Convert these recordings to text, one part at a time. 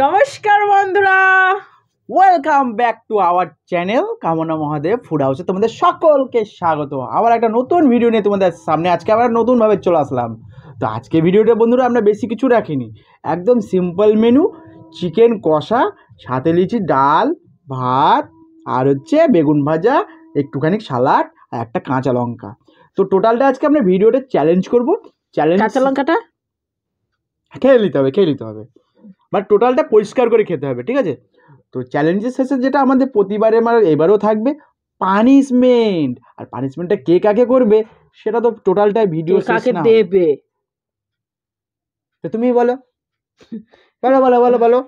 নমস্কার বন্ধুরা welcome back to our channel Kamana Mahadev food হাউসে তোমাদের সকলকে স্বাগত আবার একটা নতুন ভিডিও নিয়ে তোমাদের সামনে আজকে আবার নতুনভাবে চলে আসলাম তো আজকে ভিডিওটা বন্ধুরা আমরা বেশি কিছু রাখিনি একদম সিম্পল মেনু চিকেন কষা সাথে লিচি ডাল ভাত আর হচ্ছে বেগুন ভাজা একটুখানি সালাড আর একটা কাঁচা লঙ্কা তো টোটালটা আজকে আমরা ভিডিওটা চ্যালেঞ্জ করবো চ্যালেঞ্জ কাঁচা লঙ্কাটা খেয়ে নিতে হবে খেয়ে নিতে হবে বাট মানে টোটালটা পরিষ্কার করে খেতে হবে ঠিক আছে তো চ্যালেঞ্জের শেষে যেটা আমাদের প্রতিবারে মানে এবারও থাকবে পানিশমেন্ট আর পানিশমেন্টটা কে কাকে করবে সেটা তো টোটালটাই ভিডিও দেবে তো তুমি বলো বলো বলো বলো বলো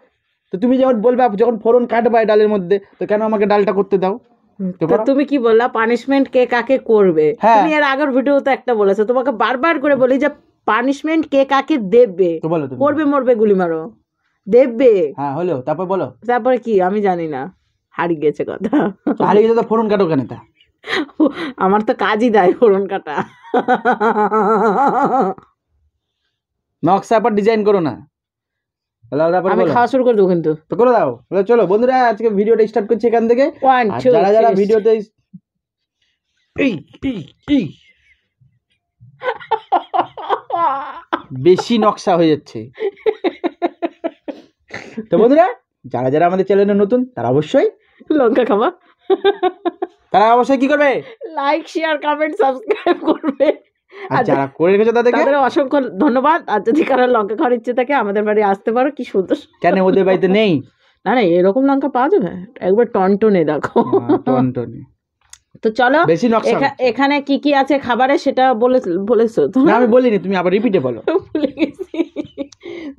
তো তুমি যখন বলবে যখন ফোরন কাটবা ডালের মধ্যে তো কেন আমাকে ডালটা করতে দাও তুমি কি বললা পানিশমেন্ট কে কাকে করবে হ্যাঁ। তুমি এর আগের ভিডিও তো একটা বলেছো তোমাকে বারবার করে বলি যে পানিশমেন্ট কে কাকে দেবে করবে মরবে গুলি মারো দেখবে হ্যাঁ হলো তারপর বলো তারপরে কি আমি জানি না হারিয়ে গেছে কথা হারিয়ে গেছে তো ফোরন কাটো কেন তা আমার তো কাজই দেয় ফোরন কাটা নকশা আবার ডিজাইন করো না আমি খাওয়া শুরু করে দেবো কিন্তু তো করে দাও চলো বন্ধুরা আজকে ভিডিওটা স্টার্ট করছি এখান থেকে যারা যারা ভিডিওতে বেশি নকশা হয়ে যাচ্ছে তো বন্ধুরা যারা যারা আমাদের চ্যানেলে নতুন তারা অবশ্যই লঙ্কা খামা তারা অবশ্যই কি করবে লাইক শেয়ার কমেন্ট সাবস্ক্রাইব করবে আর যারা করে রেখেছো তাদেরকে তাদের অসংখ্য ধন্যবাদ আর যদি কারোর লঙ্কা খাওয়ার ইচ্ছে থাকে আমাদের বাড়ি আসতে পারো কি সুন্দর কেন ওদের বাড়িতে নেই না না এরকম লঙ্কা পাওয়া যাবে একবার টনটনে দেখো টনটনে তো চলো বেশি এখানে কি কি আছে খাবারে সেটা বলে বলেছো আমি বলিনি তুমি আবার রিপিটে বলো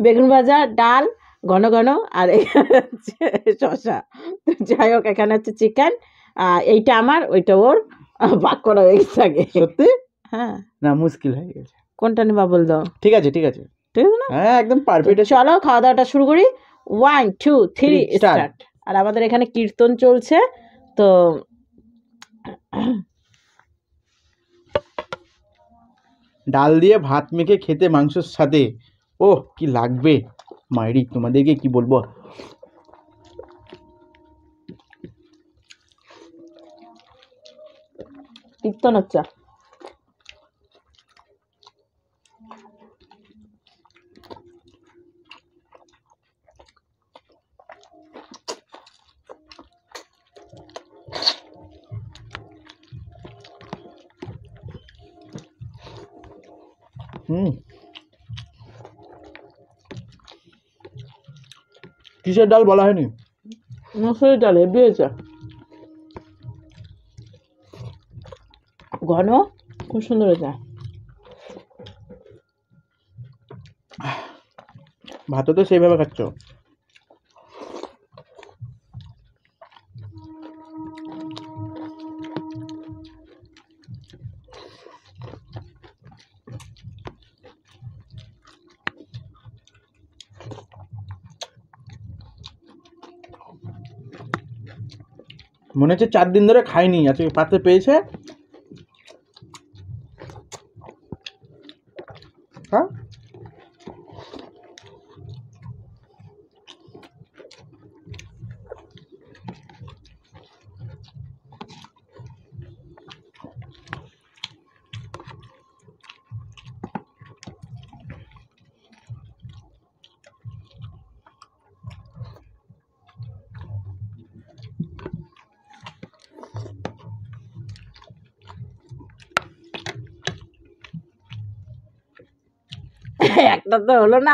বেগুন ভাজা ডাল ঘন ঘন আর শশা যাই হোক এখানে হচ্ছে চিকেন এইটা আমার ওইটা ওর ভাগ করা হয়ে গেছে আগে সত্যি হ্যাঁ না মুশকিল হয়ে গেছে কোনটা নেবা বল দাও ঠিক আছে ঠিক আছে ঠিক আছে না হ্যাঁ একদম পারফেক্ট চলো খাওয়া দাওয়াটা শুরু করি ওয়ান টু থ্রি স্টার্ট আর আমাদের এখানে কীর্তন চলছে তো ডাল দিয়ে ভাত মেখে খেতে মাংসের সাথে ওহ কি লাগবে মায়েরই তোমাদেরকে কি বলবো তিক্ত নচ্চা Mm. কিসের ডাল বলা হয়নি মুসুরি হেভি হয়েছে ঘন খুব সুন্দর হয়েছে ভাতও তো সেইভাবে খাচ্ছ মনে হচ্ছে চার দিন ধরে খাইনি আজকে পাতে পেয়েছে হ্যাঁ 那走了呢？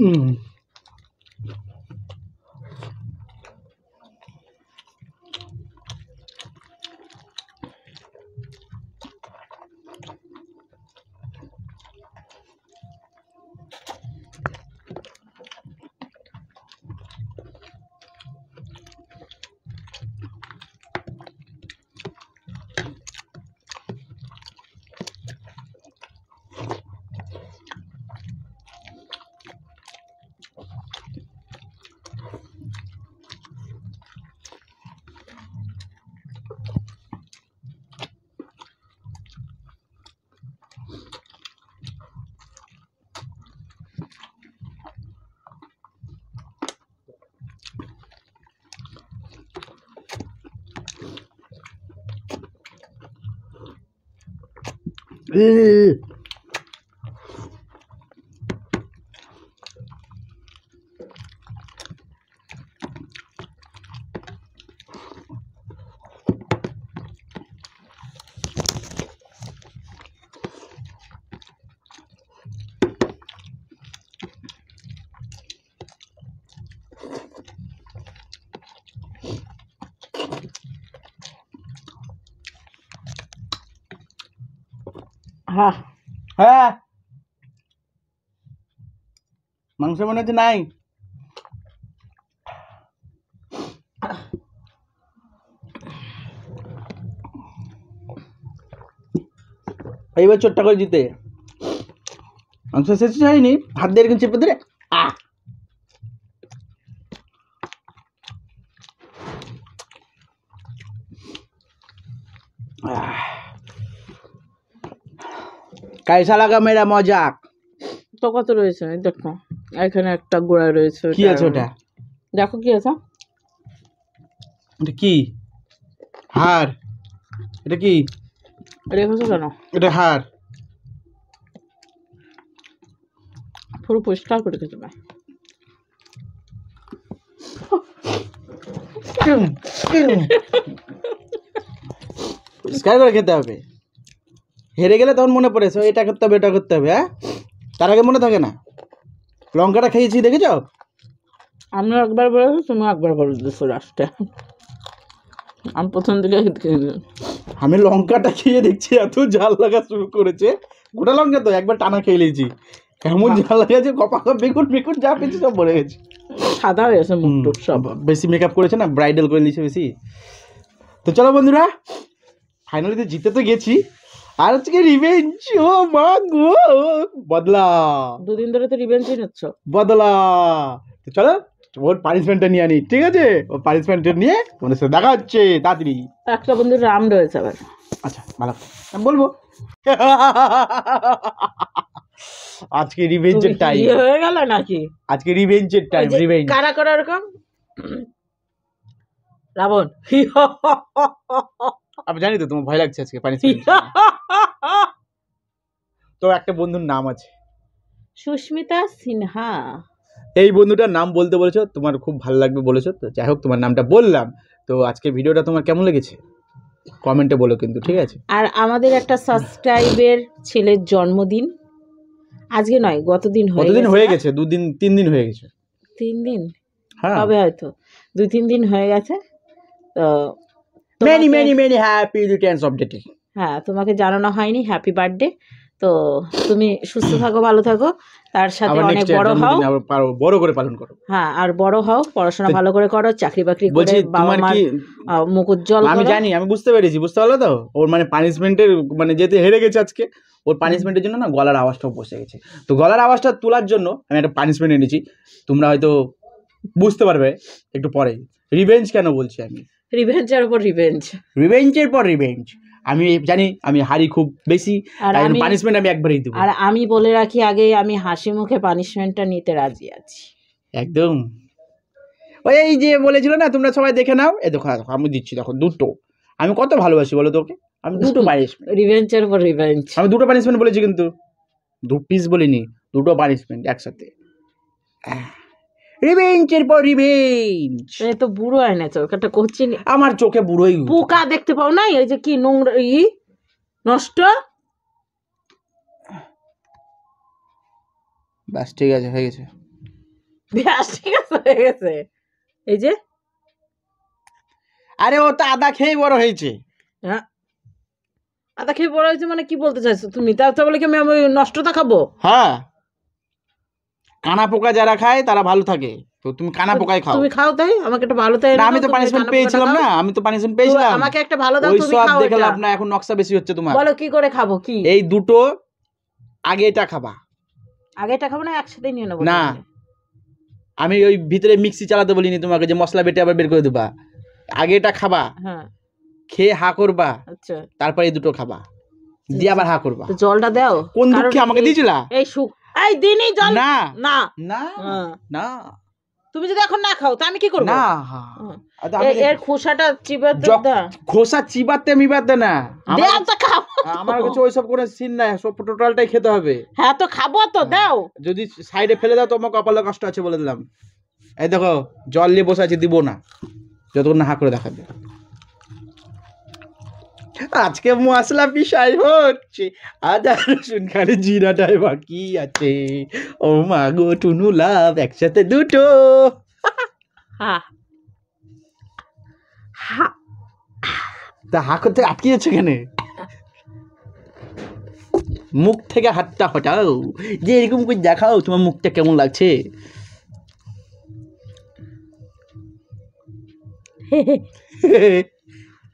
Mm. Uh. হ্যাঁ।, হ্যাঁ মাংস মনে হচ্ছে নাই এইবার চোটটা করে জিতে মাংস শেষ হয়নি হাত দিয়ে চেপে ধরে আ Ah. কাইসা লাগা মেরা মজাক তো কত রয়েছে দেখো এখানে একটা গোড়া রয়েছে কি আছে ওটা দেখো কি আছে এটা কি হার এটা কি রেখেছো কেন এটা হার পুরো পরিষ্কার করে খেতে পারে পরিষ্কার করে খেতে হবে হেরে গেলে তখন মনে পড়েছে এটা করতে হবে এটা করতে হবে হ্যাঁ তার আগে মনে থাকে না লঙ্কাটা খেয়েছি দেখেছ আমি একবার বলেছি তুমি একবার বলেছো দিয়েছো লাস্টে আমি প্রথম দিকে আমি লঙ্কাটা খেয়ে দেখছি এত জাল লাগা শুরু করেছে গোটা লঙ্কা তো একবার টানা খেয়ে নিয়েছি এমন জাল হ্যাঁ। লাগাচ্ছে কপা বিকুট বিকুট যা পেয়েছি সব বলে গেছে সাদা হয়ে গেছে সব বেশি মেকআপ করেছে না ব্রাইডাল করে নিয়েছে বেশি তো চলো বন্ধুরা ফাইনালি তো জিতে তো গেছি আর আজকে রিভেঞ্জ ও মা গো বদলা দুদিন ধরে তো রিভেঞ্জই নিচ্ছ বদলা তো চলো ওর পানিশমেন্টটা নিয়ে আনি ঠিক আছে ও পানিশমেন্টটা নিয়ে মনে সাথে দেখা হচ্ছে তাড়াতাড়ি একটা বন্ধু রাম রয়েছে আবার আচ্ছা ভালো আমি বলবো আজকে রিভেঞ্জের টাইম হয়ে গেল নাকি আজকে রিভেঞ্জের টাইম রিভেঞ্জ কারা করা এরকম রাবণ আমি জানি তো তোমার ভয় লাগছে আজকে পানি তো একটা বন্ধুর নাম আছে সুস্মিতা সিনহা এই বন্ধুটার নাম বলতে বলেছো তোমার খুব ভালো লাগবে বলেছো তো যাই হোক তোমার নামটা বললাম তো আজকে ভিডিওটা তোমার কেমন লেগেছে কমেন্টে বলো কিন্তু ঠিক আছে আর আমাদের একটা সাবস্ক্রাইবের ছেলের জন্মদিন আজকে নয় গতদিন গতদিন হয়ে গেছে দুদিন তিন দিন হয়ে গেছে তিন দিন হ্যাঁ হবে হয়তো দুই তিন দিন হয়ে গেছে তো many many many happy returns of dating হ্যাঁ তোমাকে জানানো হয়নি হ্যাপি বার্থডে তো তুমি সুস্থ থাকো ভালো থাকো তার সাথে অনেক বড় হও বড় করে পালন করো হ্যাঁ আর বড় হও পড়াশোনা ভালো করে করো চাকরি বাকরি করে বাবা মার মুখ উজ্জ্বল আমি জানি আমি বুঝতে পেরেছি বুঝতে পারলো তো ওর মানে পানিশমেন্টের মানে যেতে হেরে গেছে আজকে ওর পানিশমেন্টের জন্য না গলার আওয়াজটাও বসে গেছে তো গলার আওয়াজটা তোলার জন্য আমি একটা পানিশমেন্ট এনেছি তোমরা হয়তো বুঝতে পারবে একটু পরে রিভেঞ্জ কেন বলছি আমি রিভেঞ্জের উপর রিভেঞ্জ রিভেঞ্জের পর রিভেঞ্জ আমি জানি আমি হারি খুব বেশি আর পানিশমেন্ট আমি একবারই দেবো আর আমি বলে রাখি আগে আমি হাসি মুখে পানিশমেন্টটা নিতে রাজি আছি একদম ওই এই যে বলেছিল না তোমরা সবাই দেখে নাও এ দেখো আমি দিচ্ছি দেখো দুটো আমি কত ভালোবাসি বলো তোকে আমি দুটো পানিশমেন্ট রিভেঞ্জের উপর রিভেঞ্জ আমি দুটো পানিশমেন্ট বলেছি কিন্তু দু পিস বলিনি দুটো পানিশমেন্ট একসাথে হ্যাঁ রিভেঞ্জের পর রিভেঞ্জ এ তো বুড়ো হয় না চোখ একটা কোচিং আমার চোখে বুড়োই পোকা দেখতে পাও না এই যে কি নোংরা ই নষ্ট ব্যাস ঠিক আছে হয়ে গেছে ব্যাস ঠিক আছে হয়ে গেছে এই যে আরে ও তো আদা খেয়ে বড় হয়েছে হ্যাঁ আদা খেয়ে বড় হয়েছে মানে কি বলতে চাইছো তুমি তার বলে কি আমি নষ্টটা খাবো হ্যাঁ কানা পোকা যারা খায় তারা ভালো থাকে তো তুমি কানা পোকায় খাও তুমি খাও তাই আমাকে একটা ভালো তাই আমি তো পানিশমেন্ট পেয়েছিলাম না আমি তো পানিশমেন্ট পেয়েছিলাম আমাকে একটা ভালো দাও তুমি খাও দেখে লাভ না এখন নকশা বেশি হচ্ছে তোমার বলো কি করে খাবো কি এই দুটো আগে এটা খাবা আগে এটা খাবো না একসাথে নিয়ে নেব না আমি ওই ভিতরে মিক্সি চালাতে বলিনি তোমাকে যে মশলা বেটে আবার বের করে দেবা আগে এটা খাবা হ্যাঁ খেয়ে হা করবা আচ্ছা তারপরে এই দুটো খাবা আচ্ছা, দিয়ে আবার আচ্ছা। হা করবা জলটা দাও কোন দুঃখে আমাকে দিয়েছিলা এই সুখ এই দিনই জল না না না হ্যাঁ। না তুমি যদি এখন না খাও তা আমি কি করব না আচ্ছা, এর খোসাটা চিবাতে খোসা চিবাতে না আমার তো খাও হ্যাঁ, আমার কাছে ওইসব করে সিন নাই সব টোটালটাই খেতে হবে হ্যাঁ তো খাবো তো হ্যাঁ। দাও যদি সাইডে ফেলে দাও তোমার কপালে কষ্ট আছে বলে দিলাম এই দেখো জল নিয়ে বসে আছে দিব না যতক্ষণ না হা করে দেখাবে আজকে মশলা পিসাই হচ্ছে আদা রসুন খালি জিরাটাই বাকি আছে ও মা গো টুনু লাভ একসাথে দুটো তা হা করতে আটকিয়েছো কেন মুখ থেকে হাতটা হটাও যে এরকম করে দেখাও তোমার মুখটা কেমন লাগছে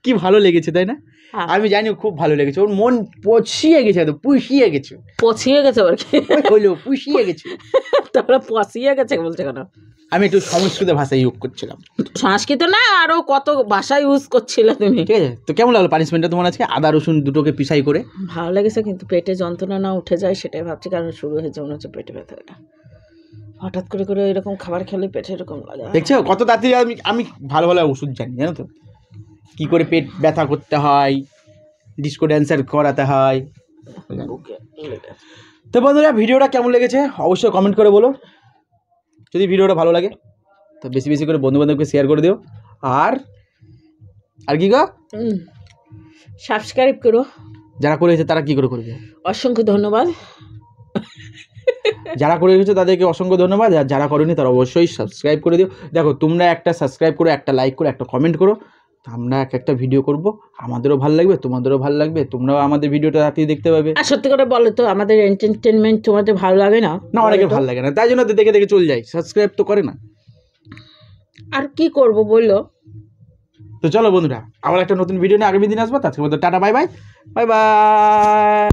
কি ভালো লেগেছে তাই না হ্যাঁ। আমি জানি খুব ভালো লেগেছে ওর মন পচিয়ে গেছে তো পুষিয়ে গেছে পচিয়ে গেছে আর কি হইলো পুষিয়ে গেছে তারপরে পচিয়ে গেছে বলছে কেন আমি একটু সংস্কৃত ভাষা ইউজ করছিলাম সংস্কৃত না আরও কত ভাষা ইউজ করছিলে তুমি ঠিক আছে তো কেমন লাগলো পানিশমেন্টটা তোমার আজকে আদা রসুন দুটোকে পিসাই করে ভালো লেগেছে কিন্তু পেটে যন্ত্রণা না উঠে যায় সেটাই ভাবছি কারণ শুরু হয়েছে মনে হচ্ছে পেটে ব্যথাটা হঠাৎ করে করে এরকম খাবার খেলে পেটে এরকম লাগে দেখছো কত তাড়াতাড়ি আমি আমি ভালো ভালো ওষুধ জানি জানো তো কি করে পেট ব্যথা করতে হয় ডিস্কো ড্যান্সার করাতে হয় তো বন্ধুরা ভিডিওটা কেমন লেগেছে অবশ্যই কমেন্ট করে বলো যদি ভিডিওটা ভালো লাগে তো বেশি বেশি করে বন্ধু বান্ধবকে শেয়ার করে দিও আর আর কি গো সাবস্ক্রাইব করো যারা করে গেছে তারা কি করে করবে অসংখ্য ধন্যবাদ যারা করে গেছে তাদেরকে অসংখ্য ধন্যবাদ আর যারা করেনি তারা অবশ্যই সাবস্ক্রাইব করে দিও দেখো তোমরা একটা সাবস্ক্রাইব করো একটা লাইক করো একটা কমেন্ট করো আমরা এক একটা ভিডিও করব আমাদেরও ভাল লাগবে তোমাদেরও ভাল লাগবে তোমরাও আমাদের ভিডিওটা রাতে দেখতে পাবে আর সত্যি করে বলো তো আমাদের এন্টারটেনমেন্ট তোমাদের ভালো লাগে না না অনেকে ভালো লাগে না তাই জন্য দেখে দেখে চলে যাই সাবস্ক্রাইব তো করে না আর কি করব বললো তো চলো বন্ধুরা আবার একটা নতুন ভিডিও নিয়ে আগামী দিন আসবো তার মধ্যে tata bye bye bye by